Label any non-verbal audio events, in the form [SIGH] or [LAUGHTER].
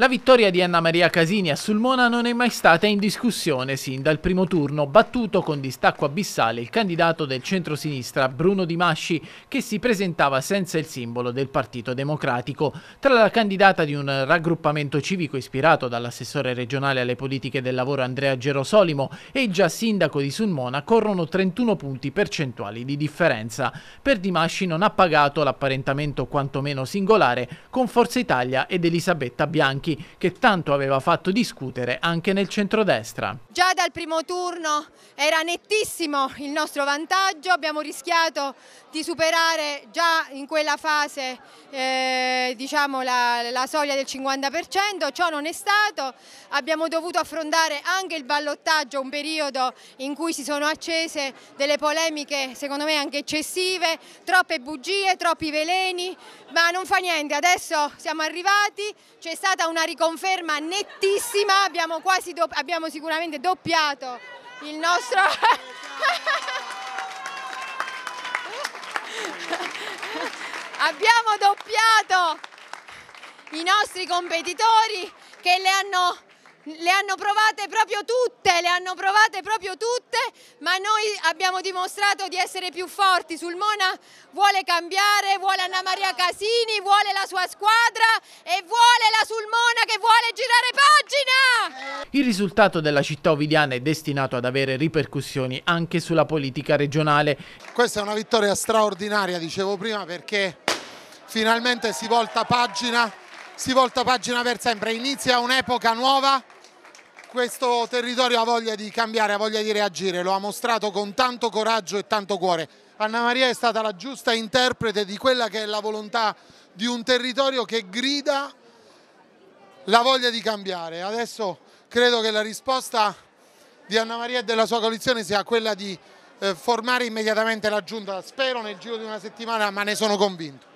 La vittoria di Anna Maria Casini a Sulmona non è mai stata in discussione sin dal primo turno, battuto con distacco abissale il candidato del centro-sinistra Bruno Di Masci che si presentava senza il simbolo del Partito Democratico. Tra la candidata di un raggruppamento civico ispirato dall'assessore regionale alle politiche del lavoro Andrea Gerosolimo e il già sindaco di Sulmona corrono 31 punti percentuali di differenza. Per Di Masci non ha pagato l'apparentamento quantomeno singolare con Forza Italia ed Elisabetta Bianchi Bianchi che tanto aveva fatto discutere anche nel centrodestra. Già dal primo turno era nettissimo il nostro vantaggio, abbiamo rischiato di superare già in quella fase eh, diciamo la, la soglia del 50%, ciò non è stato, abbiamo dovuto affrontare anche il ballottaggio, un periodo in cui si sono accese delle polemiche secondo me anche eccessive, troppe bugie, troppi veleni, ma non fa niente, adesso siamo arrivati, c'è stata una una riconferma nettissima, abbiamo, quasi do abbiamo sicuramente doppiato il nostro... [LAUGHS] abbiamo doppiato i nostri competitori che le hanno, le hanno, provate proprio tutte, le hanno provate proprio tutte, ma noi abbiamo dimostrato di essere più forti. Sulmona vuole cambiare, vuole Anna Maria Casini, vuole la sua squadra e vuole la Sulmona che vuole girare pagina! Il risultato della città ovidiana è destinato ad avere ripercussioni anche sulla politica regionale. Questa è una vittoria straordinaria, dicevo prima, perché finalmente si volta pagina, si volta pagina per sempre, inizia un'epoca nuova questo territorio ha voglia di cambiare, ha voglia di reagire, lo ha mostrato con tanto coraggio e tanto cuore. Anna Maria è stata la giusta interprete di quella che è la volontà di un territorio che grida la voglia di cambiare. Adesso credo che la risposta di Anna Maria e della sua coalizione sia quella di eh, formare immediatamente la giunta, spero nel giro di una settimana, ma ne sono convinto.